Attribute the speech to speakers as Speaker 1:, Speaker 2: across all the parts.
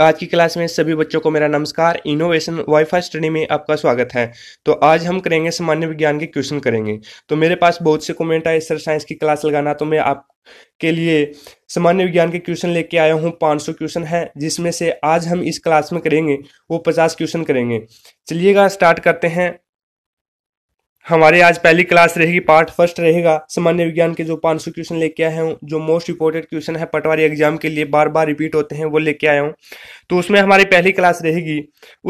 Speaker 1: आज की क्लास में सभी बच्चों को मेरा नमस्कार इनोवेशन वाईफाई स्टडी में आपका स्वागत है तो आज हम करेंगे सामान्य विज्ञान के क्वेश्चन करेंगे तो मेरे पास बहुत से कमेंट आए सर साइंस की क्लास लगाना तो मैं आपके लिए सामान्य विज्ञान के क्वेश्चन लेके आया हूँ सौ क्वेश्चन है जिसमें से आज हम इस क्लास में करेंगे वो पचास क्वेश्चन करेंगे चलिएगा स्टार्ट करते हैं हमारे आज पहली क्लास रहेगी पार्ट फर्स्ट रहेगा सामान्य विज्ञान के जो 500 क्वेश्चन लेके आया हूँ जो मोस्ट इंपोर्टेंट क्वेश्चन है पटवारी एग्जाम के लिए बार बार रिपीट होते हैं वो लेके आया हूँ तो उसमें हमारी पहली क्लास रहेगी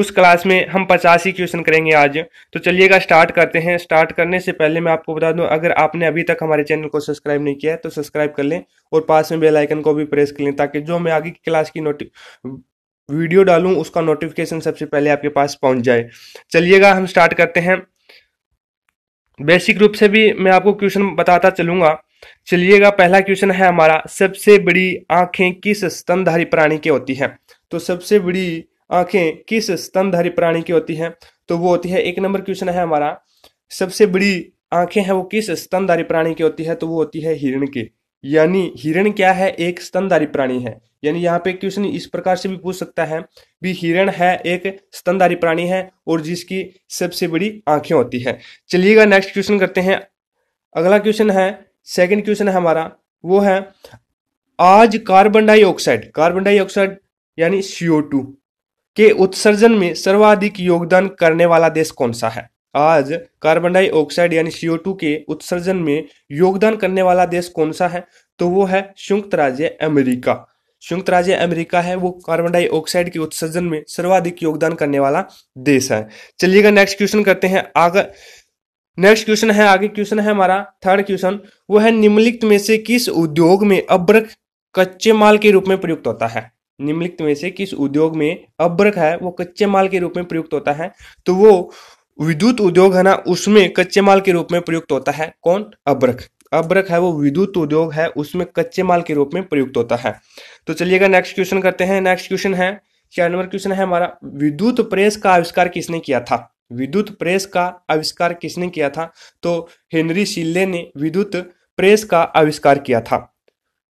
Speaker 1: उस क्लास में हम पचास ही क्वेश्चन करेंगे आज तो चलिएगा स्टार्ट करते हैं स्टार्ट करने से पहले मैं आपको बता दूँ अगर आपने अभी तक हमारे चैनल को सब्सक्राइब नहीं किया है तो सब्सक्राइब कर लें और पास में बेलाइकन को भी प्रेस कर लें ताकि जो मैं आगे की क्लास की नोटि वीडियो डालूँ उसका नोटिफिकेशन सबसे पहले आपके पास पहुँच जाए चलिएगा हम स्टार्ट करते हैं बेसिक रूप से भी मैं आपको क्वेश्चन बताता चलूंगा चलिएगा पहला क्वेश्चन है हमारा सबसे बड़ी आंखें किस स्तनधारी प्राणी की होती है तो सबसे बड़ी आंखें किस स्तनधारी प्राणी की होती है तो वो होती है एक नंबर क्वेश्चन है हमारा सबसे बड़ी आंखें हैं वो किस स्तनधारी प्राणी की होती है तो वो होती है हिरण की यानी हिरण क्या है एक स्तनधारी प्राणी है यानी यहाँ पे क्वेश्चन इस प्रकार से भी पूछ सकता है भी हिरण है एक स्तनधारी प्राणी है और जिसकी सबसे बड़ी आंखें होती है चलिएगा नेक्स्ट क्वेश्चन करते हैं अगला क्वेश्चन है सेकंड क्वेश्चन है हमारा वो है आज कार्बन डाइऑक्साइड कार्बन डाइऑक्साइड यानी सीओ के उत्सर्जन में सर्वाधिक योगदान करने वाला देश कौन सा है आज कार्बन डाइऑक्साइड यानी टू के उत्सर्जन में योगदान करने वाला देश कौन सा है तो वो है संयुक्त राज्य अमेरिका संयुक्त राज्य अमेरिका है वो कार्बन डाइऑक्साइड के उत्सर्जन में सर्वाधिक योगदान करने वाला देश है चलिएगा नेक्स्ट क्वेश्चन करते हैं आगे नेक्स्ट क्वेश्चन है आगे क्वेश्चन है हमारा थर्ड क्वेश्चन वो है निम्नलिखित में से किस उद्योग में अब्रक कच्चे माल के रूप में प्रयुक्त होता है निम्नलिखित में से किस उद्योग में अब्रक है वो कच्चे माल के रूप में प्रयुक्त होता है तो वो विद्युत उद्योग है ना उसमें कच्चे माल के रूप में प्रयुक्त होता है कौन अब्रक अब्रक है वो विद्युत उद्योग है उसमें कच्चे माल के रूप में प्रयुक्त होता है तो चलिएगा नेक्स्ट क्वेश्चन करते हैं नेक्स्ट क्वेश्चन है क्या नंबर क्वेश्चन है हमारा विद्युत प्रेस का आविष्कार किसने किया था विद्युत प्रेस का आविष्कार किसने किया था तो हेनरी शिल्ले ने विद्युत प्रेस का आविष्कार किया था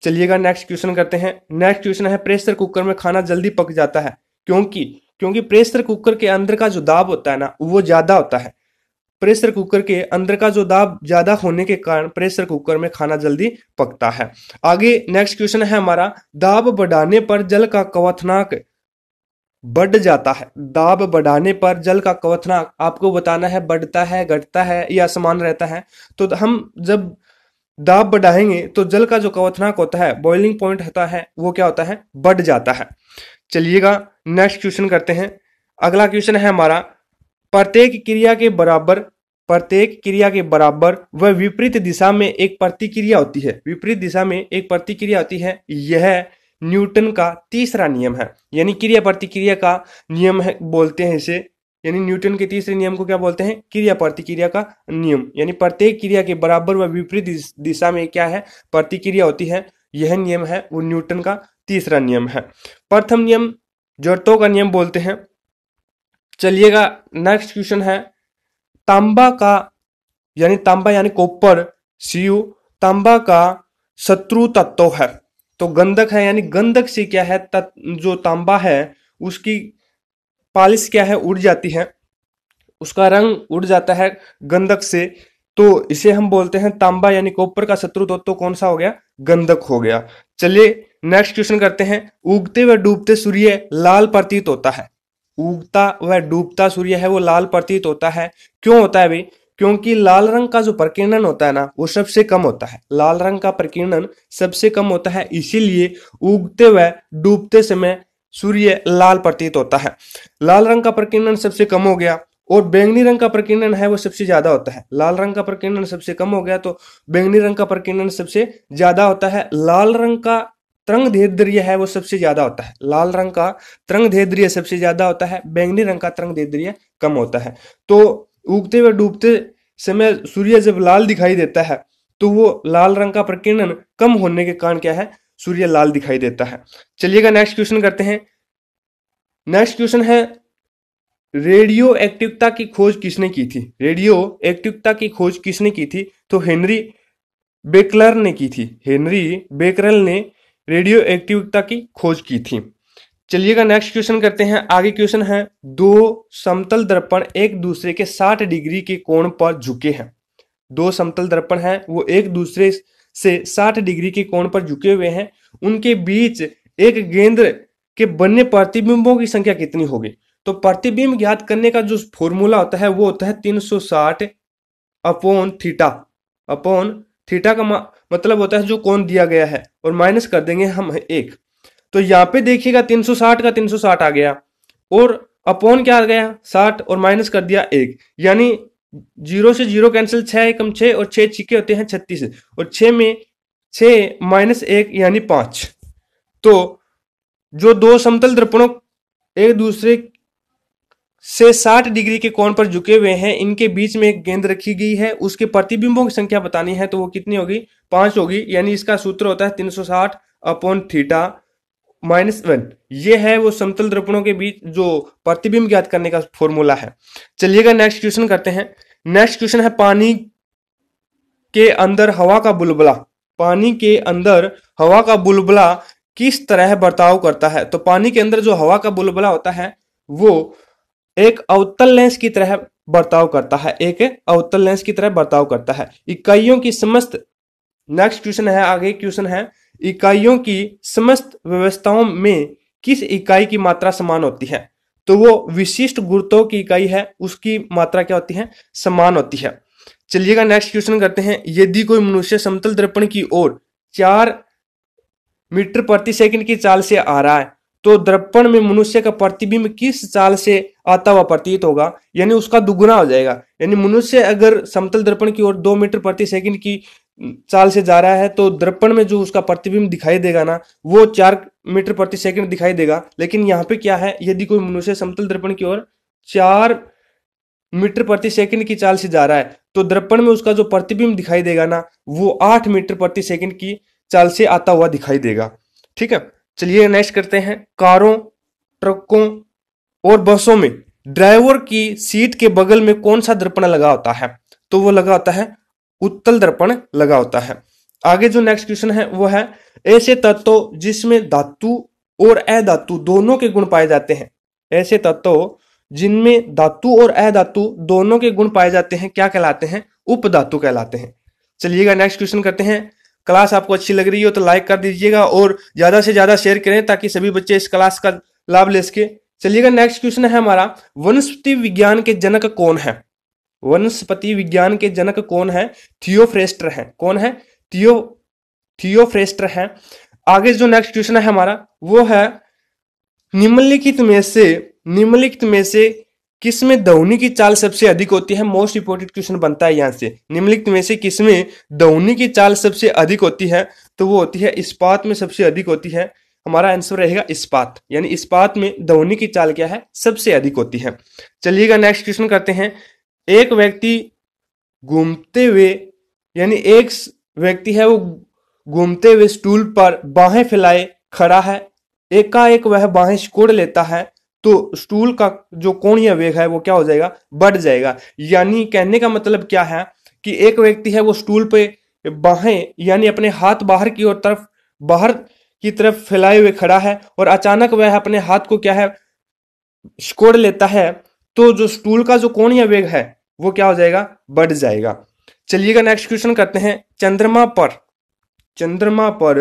Speaker 1: चलिएगा नेक्स्ट क्वेश्चन करते हैं नेक्स्ट क्वेश्चन है प्रेशर कुकर में खाना जल्दी पक जाता है क्योंकि क्योंकि प्रेशर कुकर के अंदर का जो दाब होता है ना वो ज़्यादा होता है प्रेशर कुकर के अंदर का जो दाब ज़्यादा होने के कारण प्रेशर कुकर में खाना जल्दी पकता है आगे नेक्स्ट क्वेश्चन है हमारा दाब बढ़ाने पर जल का कवथनाक बढ़ जाता है दाब बढ़ाने पर जल का कवथनाक आपको बताना है बढ़ता है घटता है या समान रहता है तो हम जब दाब बढ़ाएंगे तो जल का जो कवथनाक होता है बॉइलिंग पॉइंट होता है वो क्या होता है बढ़ जाता है चलिएगा नेक्स्ट क्वेश्चन करते हैं अगला क्वेश्चन है हमारा प्रत्येक क्रिया के बराबर प्रत्येक क्रिया के बराबर व विपरीत दिशा में एक प्रतिक्रिया होती है विपरीत दिशा में एक प्रतिक्रिया होती है यह न्यूटन का तीसरा नियम है यानी क्रिया प्रतिक्रिया का नियम है बोलते हैं इसे यानी न्यूटन के तीसरे नियम को क्या बोलते हैं क्रिया प्रतिक्रिया का नियम यानी प्रत्येक क्रिया के बराबर व विपरीत दिशा में क्या है प्रतिक्रिया होती है यह नियम है वो न्यूटन का तीसरा नियम है प्रथम नियम जड़तों का नियम बोलते हैं चलिएगा नेक्स्ट क्वेश्चन है तांबा का यानी तांबा यानी कोपर सीयू तांबा का शत्रु तत्व है तो गंधक है यानी गंधक से क्या है तत, जो तांबा है उसकी पालिश क्या है उड़ जाती है उसका रंग उड़ जाता है गंधक से तो इसे हम बोलते हैं तांबा यानी कोपर का शत्रु तत्व तो कौन सा हो गया गंधक हो गया चलिए नेक्स्ट क्वेश्चन करते हैं उगते व डूबते सूर्य लाल प्रतीत होता है उगता व डूबता सूर्य है वो लाल प्रतीत होता है क्यों होता है भाई क्योंकि लाल रंग का जो प्रकीर्णन होता है ना वो सबसे कम होता है लाल रंग का प्रकीर्णन सबसे कम होता है इसीलिए उगते व डूबते समय सूर्य लाल प्रतीत होता है लाल रंग का प्रकीर्णन सबसे कम हो गया और बैंगनी रंग का प्रकीर्णन है वो सबसे ज्यादा होता है लाल रंग का प्रकीर्णन सबसे कम हो गया तो बैंगनी रंग का प्रकीर्णन सबसे ज्यादा होता है लाल रंग का तरंग धेद्रिय है वो सबसे ज्यादा होता है लाल रंग का तरंग धेद्रिय सबसे ज्यादा होता है बैंगनी रंग का तरंग धेद्रिय कम होता है तो उगते व डूबते समय सूर्य जब लाल दिखाई देता है तो वो लाल रंग का प्रकीर्णन कम होने के कारण क्या है सूर्य लाल दिखाई देता है चलिएगा नेक्स्ट क्वेश्चन करते हैं नेक्स्ट क्वेश्चन है रेडियो एक्टिवता की खोज किसने की थी रेडियो एक्टिवता की खोज किसने की थी तो हेनरी बेकलर ने की थी हेनरी बेकरल ने रेडियो एक्टिविता की खोज की थी चलिएगा नेक्स्ट क्वेश्चन करते हैं आगे क्वेश्चन है दो समतल दर्पण एक दूसरे के 60 डिग्री के कोण पर झुके हैं दो समतल दर्पण हैं वो एक दूसरे से 60 डिग्री के कोण पर झुके हुए हैं उनके बीच एक गेंद के बनने प्रतिबिंबों की संख्या कितनी होगी तो प्रतिबिंब ज्ञात करने का जो फॉर्मूला होता है वो होता है 360 अपॉन थीटा अपॉन थीटा का मतलब होता है जो कोण दिया गया है और माइनस कर देंगे हम एक तो यहाँ पे देखिएगा 360 का 360 आ गया और अपॉन क्या आ गया 60 और माइनस कर दिया एक यानी जीरो से जीरो कैंसिल छः एकम छः और छः चिक्के होते हैं छत्तीस और छः में छः माइनस एक यानी पाँच तो जो दो समतल दर्पणों एक दूसरे से 60 डिग्री के कोण पर झुके हुए हैं इनके बीच में एक गेंद रखी गई है उसके प्रतिबिंबों की संख्या बतानी है तो वो कितनी होगी पांच होगी यानी इसका सूत्र होता है 360 सौ अपॉन थीटा माइनस वन ये है वो समतल दर्पणों के बीच जो प्रतिबिंब ज्ञात करने का फॉर्मूला है चलिएगा नेक्स्ट क्वेश्चन करते हैं नेक्स्ट क्वेश्चन है पानी के अंदर हवा का बुलबुला पानी के अंदर हवा का बुलबुला किस तरह बर्ताव करता है तो पानी के अंदर जो हवा का बुलबुला होता है वो एक अवतल लेंस की तरह बर्ताव करता है एक अवतल लेंस की तरह बर्ताव करता है इकाइयों की समस्त नेक्स्ट क्वेश्चन है आगे क्वेश्चन है इकाइयों की समस्त व्यवस्थाओं में किस इकाई की मात्रा समान होती है तो वो विशिष्ट गुरुत्व की इकाई है उसकी मात्रा क्या होती है समान होती है चलिएगा नेक्स्ट क्वेश्चन करते हैं यदि कोई मनुष्य समतल दर्पण की ओर चार मीटर प्रति सेकंड की चाल से आ रहा है तो दर्पण में मनुष्य का प्रतिबिंब किस चाल से आता हुआ प्रतीत होगा यानी उसका दुगुना हो जाएगा यानी मनुष्य अगर समतल दर्पण की ओर दो मीटर प्रति सेकंड की चाल से जा रहा है तो दर्पण में जो उसका प्रतिबिंब दिखाई देगा ना वो चार मीटर प्रति सेकंड दिखाई देगा लेकिन यहाँ पे क्या है यदि कोई मनुष्य समतल दर्पण की ओर चार मीटर प्रति सेकंड की चाल से जा रहा है तो दर्पण में उसका जो प्रतिबिंब दिखाई देगा ना वो आठ मीटर प्रति सेकंड की चाल से आता हुआ दिखाई देगा ठीक है चलिए नेक्स्ट करते हैं कारों ट्रकों और बसों में ड्राइवर की सीट के बगल में कौन सा दर्पण लगा होता है तो वो लगा होता है उत्तल दर्पण लगा होता है आगे जो नेक्स्ट क्वेश्चन है वो है ऐसे तत्व जिसमें धातु और अधातु दोनों के गुण पाए जाते हैं ऐसे तत्व जिनमें धातु और अधातु दोनों के गुण पाए जाते हैं क्या कहलाते हैं उपधातु कहलाते हैं चलिएगा नेक्स्ट क्वेश्चन करते हैं क्लास आपको अच्छी लग रही हो तो लाइक कर दीजिएगा और ज़्यादा से ज़्यादा शेयर करें ताकि सभी बच्चे इस क्लास का लाभ ले सके चलिएगा नेक्स्ट क्वेश्चन है हमारा वनस्पति विज्ञान के जनक कौन है वनस्पति विज्ञान के जनक कौन है थियोफ्रेस्टर है कौन है थियो थियोफ्रेस्टर है आगे जो नेक्स्ट क्वेश्चन है हमारा वो है निम्नलिखित में से निम्नलिखित में से किसमें दौनी की चाल सबसे अधिक होती है मोस्ट इंपोर्टेंट क्वेश्चन बनता है यहाँ से निम्नलिखित में से किसमें दौनी की चाल सबसे अधिक होती है तो वो होती है इस्पात में सबसे अधिक होती है हमारा आंसर रहेगा इस्पात यानी इस्पात में दौनी की चाल क्या है सबसे अधिक होती है चलिएगा नेक्स्ट क्वेश्चन करते हैं एक व्यक्ति घूमते हुए यानी एक व्यक्ति है वो घूमते हुए स्टूल पर बाहें फैलाए खड़ा है एकाएक एक वह बाहें सिकोड़ लेता है तो स्टूल का जो कोणीय वेग है वो क्या हो जाएगा बढ़ जाएगा यानी कहने का मतलब क्या है कि एक व्यक्ति है वो स्टूल पे बाहें यानी अपने हाथ बाहर की ओर तरफ बाहर की तरफ फैलाए हुए खड़ा है और अचानक वह अपने हाथ को क्या है छोड़ लेता है तो जो स्टूल का जो कोणीय वेग है वो क्या हो जाएगा बढ़ जाएगा चलिएगा नेक्स्ट क्वेश्चन करते हैं चंद्रमा पर चंद्रमा पर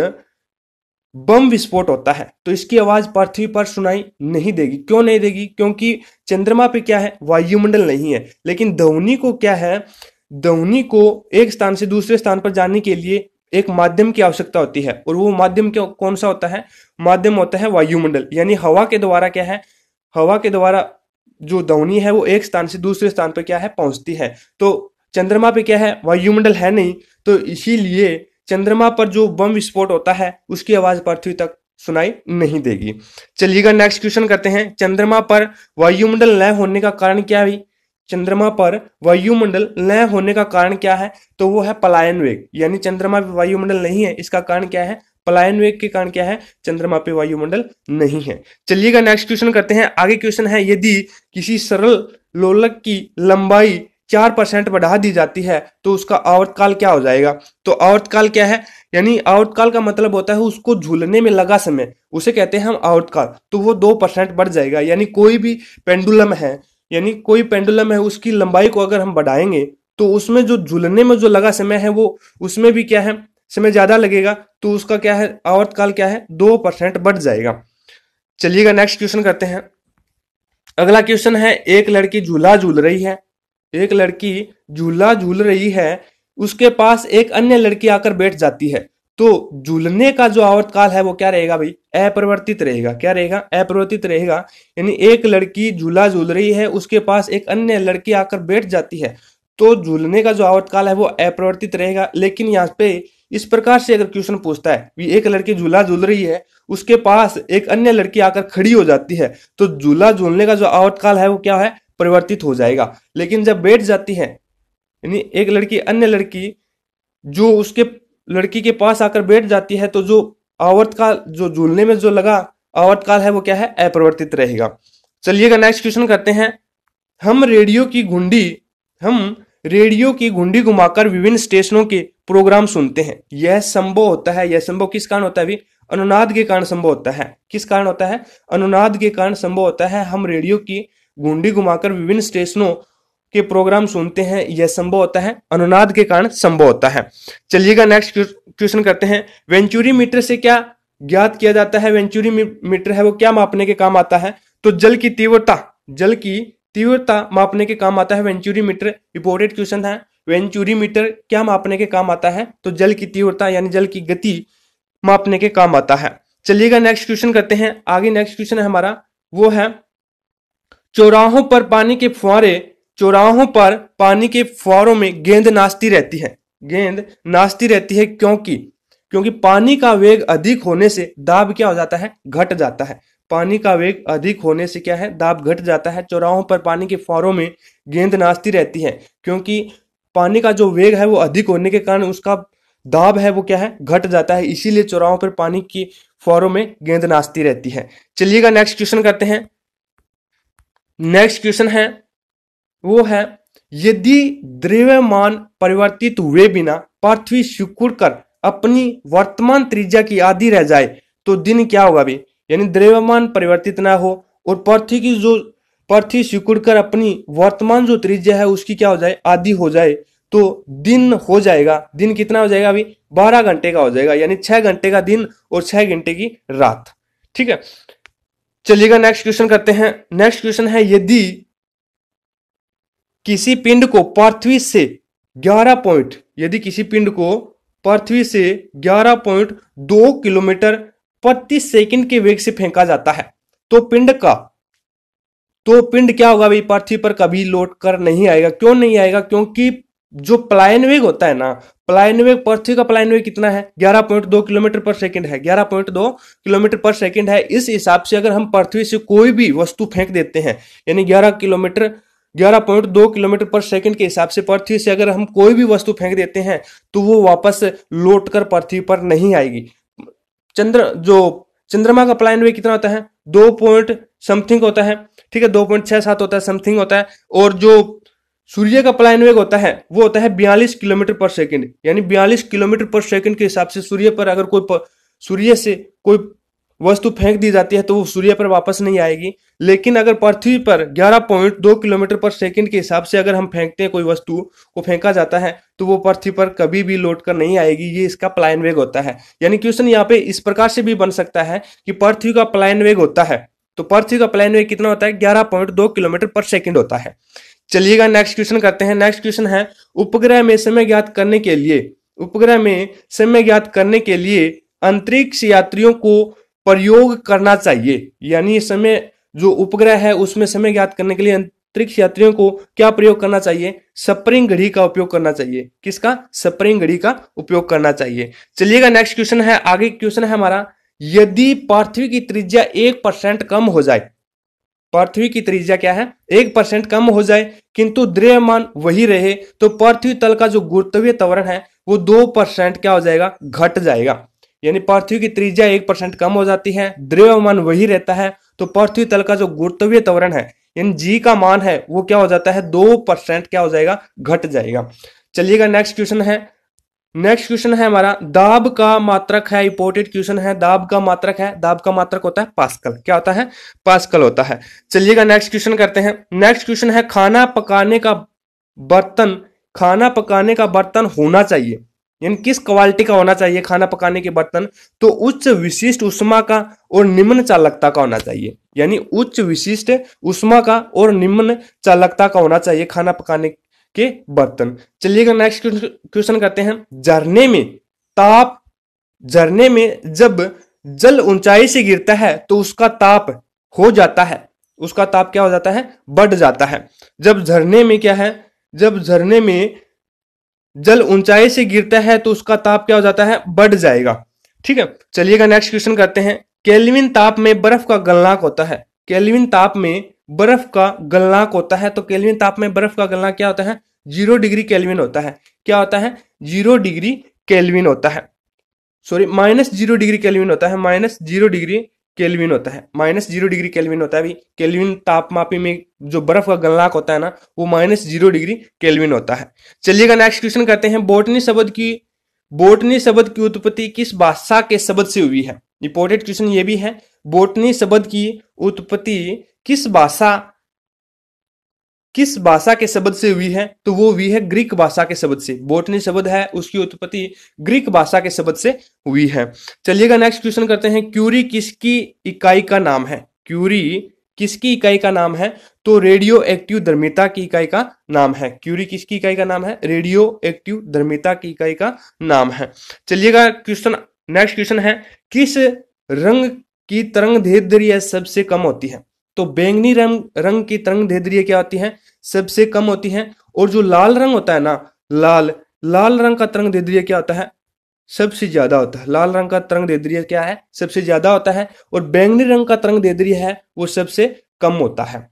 Speaker 1: बम विस्फोट होता है तो इसकी आवाज पृथ्वी पर सुनाई नहीं देगी क्यों नहीं देगी क्योंकि चंद्रमा पे क्या है वायुमंडल नहीं है लेकिन ध्वनि को क्या है ध्वनि को एक स्थान से दूसरे स्थान पर जाने के लिए एक माध्यम की आवश्यकता होती है और वो माध्यम क्यों कौन सा होता है माध्यम होता है वायुमंडल यानी हवा के द्वारा क्या है हवा के द्वारा जो ध्वनि है वो एक स्थान से दूसरे स्थान पर क्या है पहुंचती है तो चंद्रमा पे क्या है वायुमंडल है नहीं तो इसीलिए चंद्रमा पर जो बम विस्फोट होता है उसकी आवाज पृथ्वी तक सुनाई नहीं देगी चलिएगा नेक्स्ट क्वेश्चन करते हैं चंद्रमा पर वायुमंडल लय होने का कारण क्या है चंद्रमा पर वायुमंडल लय होने का कारण क्या है तो वो है पलायन वेग यानी चंद्रमा पर वायुमंडल नहीं है इसका कारण क्या है पलायन वेग के कारण क्या है चंद्रमा पे वायुमंडल नहीं है चलिएगा नेक्स्ट क्वेश्चन करते हैं आगे क्वेश्चन है यदि किसी सरल लोलक की लंबाई चार परसेंट बढ़ा दी जाती है तो उसका आवर्तकाल क्या हो जाएगा तो आवर्तकाल क्या है यानी आवर्तकाल का मतलब होता है उसको झूलने में लगा समय उसे कहते हैं हम आवर्तकाल तो वो दो परसेंट बढ़ जाएगा यानी कोई भी पेंडुलम है यानी कोई पेंडुलम है उसकी लंबाई को अगर हम बढ़ाएंगे तो उसमें जो झूलने में जो लगा समय है वो उसमें भी क्या है समय ज्यादा लगेगा तो उसका क्या है आवर्तकाल क्या है दो परसेंट बढ़ जाएगा चलिएगा नेक्स्ट क्वेश्चन करते हैं अगला क्वेश्चन है एक लड़की झूला झूल रही है एक लड़की झूला झूल रही है उसके पास एक अन्य लड़की आकर बैठ जाती है तो झूलने का जो आवर्तकाल है वो क्या रहेगा भाई अपरिवर्तित रहेगा क्या रहेगा अपरिवर्तित रहेगा यानी एक लड़की झूला झूल रही है उसके पास एक अन्य लड़की आकर बैठ जाती है तो झूलने का जो आवर्तकाल है वो अपरिवर्तित रहेगा लेकिन यहाँ पे इस प्रकार से अगर क्वेश्चन पूछता है भी एक लड़की झूला झूल रही है उसके पास एक अन्य लड़की आकर खड़ी हो जाती है तो झूला झूलने का जो आवर्तकाल है वो क्या है परिवर्तित हो जाएगा लेकिन जब बैठ जाती है यानी एक लड़की अन्य लड़की जो उसके लड़की के पास आकर बैठ जाती है तो जो आवर्त काल जो झूलने में जो लगा आवर्त काल है वो क्या है अपरिवर्तित रहेगा चलिएगा नेक्स्ट क्वेश्चन करते हैं हम रेडियो की घुंडी हम रेडियो की घुंडी घुमाकर विभिन्न स्टेशनों के प्रोग्राम सुनते हैं यह संभव होता है यह संभव किस कारण होता है भी अनुनाद के कारण संभव होता है किस कारण होता है अनुनाद के कारण संभव होता है हम रेडियो की घूंडी घुमाकर विभिन्न स्टेशनों के प्रोग्राम सुनते हैं यह संभव होता है अनुनाद के कारण संभव होता है चलिएगा नेक्स्ट क्वेश्चन करते हैं वेंचुरी मीटर से क्या ज्ञात किया जाता है वेंचुरी मीटर है वो क्या मापने के काम आता है तो जल की तीव्रता जल की तीव्रता मापने के काम आता है वेंचुरी मीटर इंपोर्टेड क्वेश्चन है वेंचुरी मीटर क्या मापने के काम आता है तो जल की तीव्रता यानी जल की गति मापने के काम आता है चलिएगा नेक्स्ट क्वेश्चन करते हैं आगे नेक्स्ट क्वेश्चन है हमारा वो है चौराहों पर पानी के फुहारे चौराहों पर पानी के फुहारों में गेंद नाचती रहती है गेंद नाचती रहती है क्योंकि क्योंकि पानी का वेग अधिक होने से दाब क्या हो जाता है घट जाता है पानी का वेग अधिक होने से क्या है दाब घट जाता है चौराहों पर पानी के फुहारों में गेंद नाचती रहती है क्योंकि पानी का जो वेग है वो अधिक होने के कारण उसका दाब है वो क्या है घट जाता है इसीलिए चौराहों पर पानी की फुहारों में गेंद नाचती रहती है चलिएगा नेक्स्ट क्वेश्चन करते हैं नेक्स्ट क्वेश्चन है वो है यदि द्रव्यमान परिवर्तित हुए बिना पृथ्वी सिकुड़ कर अपनी वर्तमान त्रिज्या की आधी रह जाए तो दिन क्या होगा भी यानी द्रव्यमान परिवर्तित ना हो और पृथ्वी की जो पृथ्वी सिकुड़ कर अपनी वर्तमान जो त्रिज्या है उसकी क्या हो जाए आधी हो जाए तो दिन हो जाएगा दिन कितना हो जाएगा अभी बारह घंटे का हो जाएगा यानी छह घंटे का दिन और छह घंटे की रात ठीक है चलिएगा नेक्स्ट क्वेश्चन करते हैं नेक्स्ट क्वेश्चन है यदि किसी पिंड को पृथ्वी से 11 पॉइंट यदि किसी पिंड को पृथ्वी से 11 पॉइंट दो किलोमीटर प्रति सेकंड के वेग से फेंका जाता है तो पिंड का तो पिंड क्या होगा भाई पृथ्वी पर कभी लौट कर नहीं आएगा क्यों नहीं आएगा क्योंकि जो प्लायन वेग होता है ना प्लायन वेग पृथ्वी का प्लायन वेग कितना है 11.2 किलोमीटर पर सेकंड है 11.2 किलोमीटर पर सेकंड है इस हिसाब से अगर हम पृथ्वी से कोई भी वस्तु फेंक देते हैं यानी 11 किलोमीटर 11.2 किलोमीटर पर सेकंड के हिसाब से पृथ्वी से अगर हम कोई भी वस्तु फेंक देते हैं तो वो वापस लौट पृथ्वी पर नहीं आएगी चंद्र जो चंद्रमा का प्लायन वेग कितना होता है दो पॉइंट समथिंग होता है ठीक है दो पॉइंट छह सात होता है समथिंग होता है और जो सूर्य का प्लाइन वेग होता है वो होता है बयालीस किलोमीटर पर सेकेंड यानी बयालीस किलोमीटर पर सेकेंड के हिसाब से सूर्य पर अगर कोई सूर्य से कोई वस्तु फेंक दी जाती है तो वो सूर्य पर वापस नहीं आएगी लेकिन अगर पृथ्वी पर 11.2 किलोमीटर पर सेकंड के हिसाब से अगर हम फेंकते हैं कोई वस्तु को फेंका जाता है तो वो पृथ्वी पर कभी भी लौट कर नहीं आएगी ये इसका प्लाइन वेग होता है यानी क्वेश्चन यहाँ पे इस प्रकार से भी बन सकता है कि पृथ्वी का प्लाइन वेग होता है तो पृथ्वी का प्लाइन वेग कितना होता है ग्यारह किलोमीटर पर सेकेंड होता है चलिएगा नेक्स्ट क्वेश्चन करते हैं नेक्स्ट क्वेश्चन है उपग्रह में समय ज्ञात करने के लिए उपग्रह में समय ज्ञात करने के लिए अंतरिक्ष यात्रियों को प्रयोग करना चाहिए यानी समय जो उपग्रह है उसमें समय ज्ञात करने के लिए अंतरिक्ष यात्रियों को क्या प्रयोग करना चाहिए स्प्रिंग घड़ी का उपयोग करना चाहिए किसका स्प्रिंग घड़ी का उपयोग करना चाहिए चलिएगा नेक्स्ट क्वेश्चन है आगे क्वेश्चन है हमारा यदि पृथ्वी की त्रिज्या एक परसेंट कम हो जाए पृथ्वी की त्रिज्या क्या है एक परसेंट कम हो जाए किंतु द्रव्यमान वही रहे तो पृथ्वी तल का जो गुरुत्वीय त्वरण है वो दो परसेंट क्या हो जाएगा घट जाएगा यानी पृथ्वी की त्रिज्या एक परसेंट कम हो जाती है द्रव्यमान वही रहता है तो पृथ्वी तल का जो गुरुत्वीय त्वरण है यानी जी का मान है वो क्या हो जाता है दो परसेंट क्या हो जाएगा घट जाएगा चलिएगा नेक्स्ट क्वेश्चन है नेक्स्ट क्वेश्चन है हमारा दाब का मात्रक है इंपोर्टेड क्वेश्चन है दाब का मात्रक है दाब का मात्रक होता है पास्कल क्या होता है पास्कल होता है चलिएगा नेक्स्ट क्वेश्चन करते हैं नेक्स्ट क्वेश्चन है खाना पकाने का बर्तन खाना पकाने का बर्तन होना चाहिए यानी किस क्वालिटी का होना चाहिए खाना पकाने के बर्तन तो उच्च विशिष्ट उष्मा का और निम्न चालकता का होना चाहिए यानी उच्च विशिष्ट उष्मा का और निम्न चालकता का होना चाहिए खाना पकाने के बर्तन चलिएगा नेक्स्ट क्वेश्चन करते हैं झरने में ताप झरने में जब जल ऊंचाई से गिरता है तो उसका ताप हो जाता है उसका ताप क्या हो जाता है बढ़ जाता है जब झरने में क्या है जब झरने में जल ऊंचाई से गिरता है तो उसका ताप क्या हो जाता है बढ़ जाएगा ठीक है चलिएगा नेक्स्ट क्वेश्चन करते हैं केल्विन ताप में बर्फ का गलनाक होता है केल्विन ताप में बर्फ का गलनाक होता है तो केल्विन ताप में बर्फ का गलनाक क्या होता है जीरो डिग्री केल्विन होता है क्या होता है जीरो डिग्री केल्विन होता है sorry minus zero degree kelvin होता है माइनस जीरो डिग्री केल्विन होता है माइनस जीरो डिग्री केल्विन होता है केल्विन तापमापी में जो बर्फ का गलनाक होता है ना वो माइनस जीरो डिग्री केल्विन होता है चलिएगा नेक्स्ट क्वेश्चन करते हैं बोटनी शब्द की बोटनी शब्द की उत्पत्ति किस भाषा के शब्द से हुई है इंपोर्टेंट क्वेश्चन ये भी है बोटनी शब्द की उत्पत्ति किस भाषा किस भाषा के शब्द से हुई है तो वो हुई है ग्रीक भाषा के शब्द से बोटनी शब्द है उसकी उत्पत्ति ग्रीक भाषा के शब्द से हुई है चलिएगा नेक्स्ट क्वेश्चन करते हैं क्यूरी किसकी इकाई का नाम है क्यूरी किसकी इकाई का नाम है तो रेडियो एक्टिव धर्मिता की इकाई का नाम है क्यूरी किसकी इकाई का नाम है रेडियो एक्टिव धर्मिता की इकाई का नाम है चलिएगा क्वेश्चन नेक्स्ट क्वेश्चन है किस रंग की तरंग धीरे धीरे सबसे कम होती है तो बैंगनी रंग रंग की तरंग धीरे क्या होती है सबसे कम होती है और जो लाल रंग होता है ना लाल लाल रंग का तरंग धीरे क्या होता है सबसे ज्यादा होता है लाल रंग का तरंग देदरीय क्या है सबसे ज्यादा होता है और बैंगनी रंग का तरंग देदरीय है वो सबसे कम होता है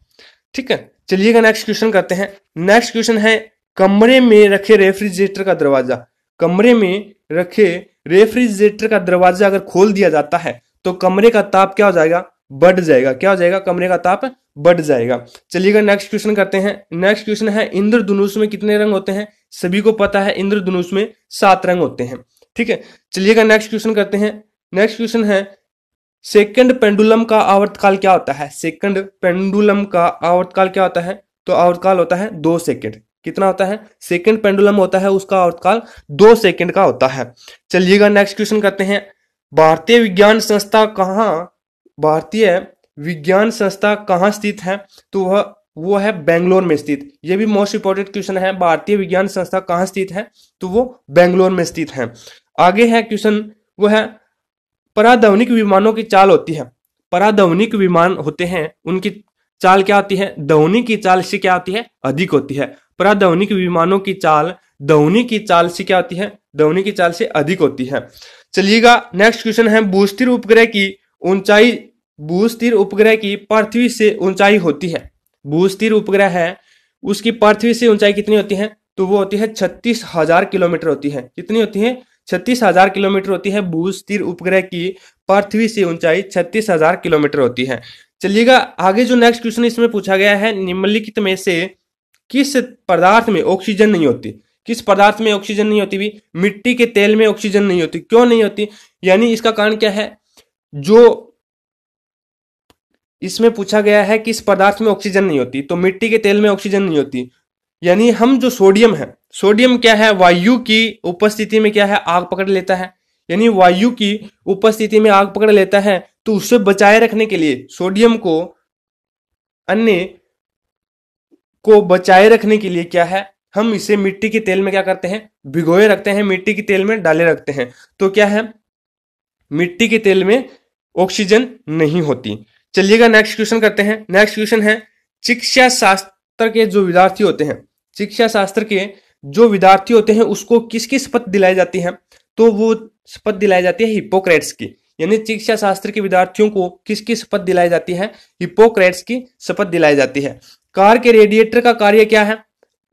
Speaker 1: ठीक है चलिएगा नेक्स्ट क्वेश्चन करते हैं नेक्स्ट क्वेश्चन है कमरे में रखे रेफ्रिजरेटर का दरवाजा कमरे में रखे रेफ्रिजरेटर का दरवाजा अगर खोल दिया जाता है तो कमरे का ताप क्या हो जाएगा बढ़ जाएगा क्या हो जाएगा कमरे का ताप बढ़ जाएगा चलिएगा नेक्स्ट क्वेश्चन करते हैं नेक्स्ट क्वेश्चन है इंद्रधनुष में कितने रंग होते हैं सभी को पता है इंद्रधनुष में सात रंग होते हैं ठीक है चलिएगा नेक्स्ट क्वेश्चन करते हैं नेक्स्ट क्वेश्चन है सेकंड पेंडुलम का आवर्तकाल क्या होता है सेकंड पेंडुलम का आवर्तकाल क्या होता है तो आवर्तकाल होता है दो सेकंड कितना होता है सेकंड पेंडुलम होता है उसका आवर्तकाल दो सेकंड का होता है चलिएगा नेक्स्ट क्वेश्चन करते हैं भारतीय विज्ञान संस्था कहाँ भारतीय विज्ञान संस्था कहाँ स्थित है तो वह वो है बेंगलोर में स्थित ये भी मोस्ट इंपॉर्टेंट क्वेश्चन है भारतीय विज्ञान संस्था कहाँ स्थित है तो वो बेंगलोर में स्थित है आगे है क्वेश्चन वो है पराधवनिक विमानों की चाल होती है पराधवनिक विमान होते हैं उनकी चाल क्या होती है धवनी की चाल से क्या होती है अधिक होती है पराधवनिक विमानों की चाल धवनी की चाल से क्या होती है धवनी की चाल से अधिक होती है चलिएगा नेक्स्ट क्वेश्चन है बूस्टर उपग्रह की ऊंचाई भूस्थिर उपग्रह की पृथ्वी से ऊंचाई होती है भूस्थिर उपग्रह है उसकी पृथ्वी से ऊंचाई कितनी होती है तो वो होती है छत्तीस हजार किलोमीटर होती है कितनी होती है छत्तीस हजार किलोमीटर होती है भूस्थिर उपग्रह की पृथ्वी से ऊंचाई छत्तीस हजार किलोमीटर होती है चलिएगा आगे जो नेक्स्ट क्वेश्चन इसमें पूछा गया है निम्नलिखित में से किस पदार्थ में ऑक्सीजन नहीं होती किस पदार्थ में ऑक्सीजन नहीं होती भी मिट्टी के तेल में ऑक्सीजन नहीं होती क्यों नहीं होती यानी इसका कारण क्या है जो इसमें पूछा गया है कि इस पदार्थ में ऑक्सीजन नहीं होती तो मिट्टी के तेल में ऑक्सीजन नहीं होती यानी हम जो सोडियम है सोडियम क्या है वायु की उपस्थिति में क्या है आग पकड़ लेता है यानी वायु की उपस्थिति में आग पकड़ लेता है तो उससे बचाए रखने के लिए सोडियम को अन्य को बचाए रखने के लिए क्या है हम इसे मिट्टी के तेल में क्या करते हैं भिगोए रखते हैं मिट्टी के तेल में डाले रखते हैं तो क्या है मिट्टी के तेल में ऑक्सीजन नहीं होती चलिएगा नेक्स्ट क्वेश्चन करते हैं नेक्स्ट क्वेश्चन है शिक्षा शास्त्र के जो विद्यार्थी होते हैं शिक्षा शास्त्र के जो विद्यार्थी होते हैं उसको किसकी शपथ दिलाई जाती है तो वो शपथ दिलाई जाती है हिपोक्रेट्स की यानी शिक्षा शास्त्र के विद्यार्थियों को किसकी शपथ दिलाई जाती है हिपोक्रेट्स की शपथ दिलाई जाती है कार के रेडिएटर का कार्य क्या है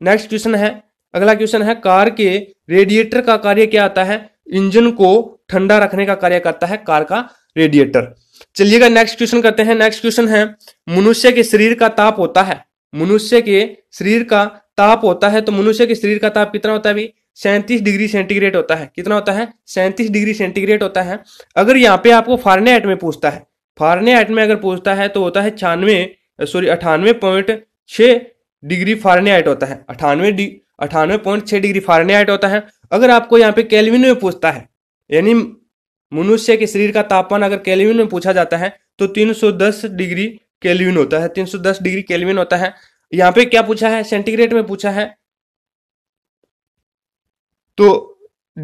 Speaker 1: नेक्स्ट क्वेश्चन है अगला क्वेश्चन है कार के रेडिएटर का कार्य क्या आता है इंजन को ठंडा रखने का कार्य करता है कार का रेडिएटर चलिएगा नेक्स्ट क्वेश्चन करते हैं नेक्स्ट क्वेश्चन है मनुष्य के शरीर का ताप होता है मनुष्य के शरीर का ताप होता है तो मनुष्य के शरीर का ताप कितना होता है सैंतीस डिग्री सेंटीग्रेड होता है कितना होता है सैंतीस डिग्री सेंटीग्रेड होता है अगर यहाँ पे आपको फारने में पूछता है फारने में अगर पूछता है तो होता है छियानवे सॉरी अठानवे पॉइंट छ डिग्री फारने होता है अठानवे डि अठानवे पॉइंट छह डिग्री फारने होता है अगर आपको यहाँ पे कैलविन में पूछता है यानी मनुष्य के शरीर का तापमान अगर केल्विन में पूछा जाता है तो 310 डिग्री केल्विन होता है 310 डिग्री केल्विन होता है यहाँ पे क्या पूछा है सेंटीग्रेड में पूछा है तो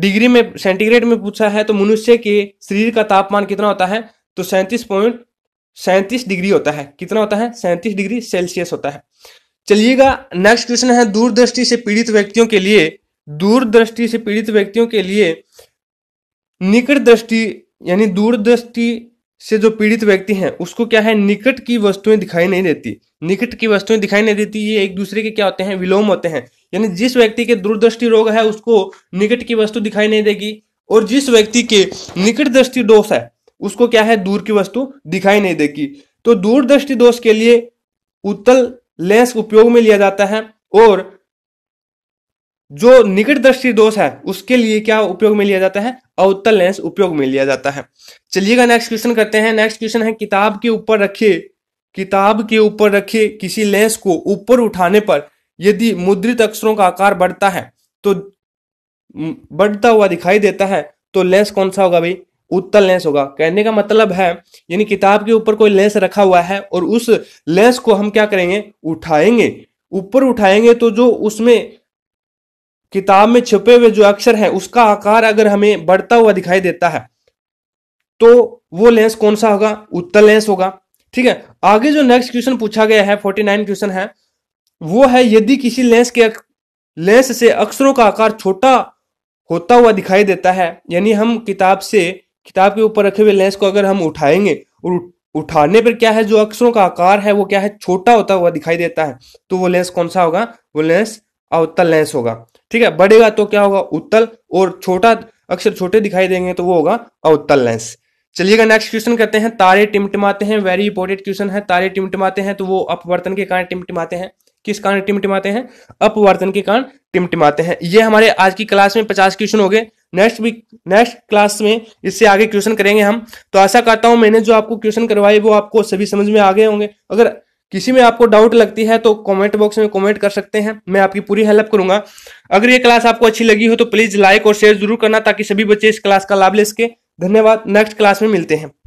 Speaker 1: डिग्री में सेंटीग्रेड में पूछा है तो मनुष्य के शरीर का तापमान कितना होता है तो सैंतीस पॉइंट सैंतीस डिग्री होता है कितना होता है सैंतीस डिग्री सेल्सियस होता है चलिएगा नेक्स्ट क्वेश्चन है दूरदृष्टि से पीड़ित व्यक्तियों के लिए दूरदृष्टि से पीड़ित व्यक्तियों के लिए निकट दृष्टि यानी दूरदृष्टि से जो पीड़ित व्यक्ति हैं उसको क्या है निकट की वस्तुएं दिखाई नहीं देती निकट की वस्तुएं दिखाई नहीं देती ये एक दूसरे के क्या होते हैं विलोम होते हैं यानी जिस व्यक्ति के दूरदृष्टि रोग है उसको निकट की वस्तु दिखाई नहीं देगी और जिस व्यक्ति के निकट दृष्टि दोष है उसको क्या है दूर की वस्तु दिखाई नहीं देगी तो दूरदृष्टि दोष के लिए उत्तल लेंस उपयोग में लिया जाता है और जो निकट दृष्टि दोष है उसके लिए क्या उपयोग में लिया जाता है अवतल लेंस उपयोग में लिया जाता है चलिएगा नेक्स्ट क्वेश्चन करते हैं नेक्स्ट क्वेश्चन है किताब के ऊपर रखे किताब के ऊपर रखे किसी लेंस को ऊपर उठाने पर यदि मुद्रित अक्षरों का आकार बढ़ता है तो बढ़ता हुआ दिखाई देता है तो लेंस कौन सा होगा भाई उत्तल लेंस होगा कहने का मतलब है यानी किताब के ऊपर कोई लेंस रखा हुआ है और उस लेंस को हम क्या करेंगे उठाएंगे ऊपर उठाएंगे तो जो उसमें किताब में छुपे हुए जो अक्षर हैं उसका आकार अगर हमें बढ़ता हुआ दिखाई देता है तो वो लेंस कौन सा होगा उत्तर लेंस होगा ठीक है आगे जो नेक्स्ट क्वेश्चन पूछा गया है फोर्टी नाइन क्वेश्चन है वो है यदि किसी लेंस के लेंस से अक्षरों का आकार छोटा होता हुआ दिखाई देता है यानी हम किताब से किताब के ऊपर रखे हुए लेंस को अगर हम उठाएंगे और उठाने पर क्या है जो अक्षरों का आकार है वो क्या है छोटा होता हुआ दिखाई देता है तो वो लेंस कौन सा होगा वो लेंस अवतल लेंस होगा ठीक है बढ़ेगा तो क्या होगा उत्तल और छोटा अक्षर छोटे दिखाई देंगे तो वो होगा अवतल लेंस चलिएगा नेक्स्ट क्वेश्चन करते हैं तारे टिमटिमाते हैं वेरी इंपॉर्टेंट क्वेश्चन है तारे टिमटिमाते हैं तो वो अपवर्तन के कारण टिमटिमाते हैं किस कारण टिमटिमाते हैं अपवर्तन के कारण टिमटिमाते हैं ये हमारे आज की क्लास में पचास क्वेश्चन हो गए नेक्स्ट वीक नेक्स्ट क्लास में इससे आगे क्वेश्चन करेंगे हम तो आशा करता हूं मैंने जो आपको क्वेश्चन करवाए वो आपको सभी समझ में आ गए होंगे अगर किसी में आपको डाउट लगती है तो कमेंट बॉक्स में कमेंट कर सकते हैं मैं आपकी पूरी हेल्प करूंगा अगर ये क्लास आपको अच्छी लगी हो तो प्लीज़ लाइक और शेयर जरूर करना ताकि सभी बच्चे इस क्लास का लाभ ले सके धन्यवाद नेक्स्ट क्लास में मिलते हैं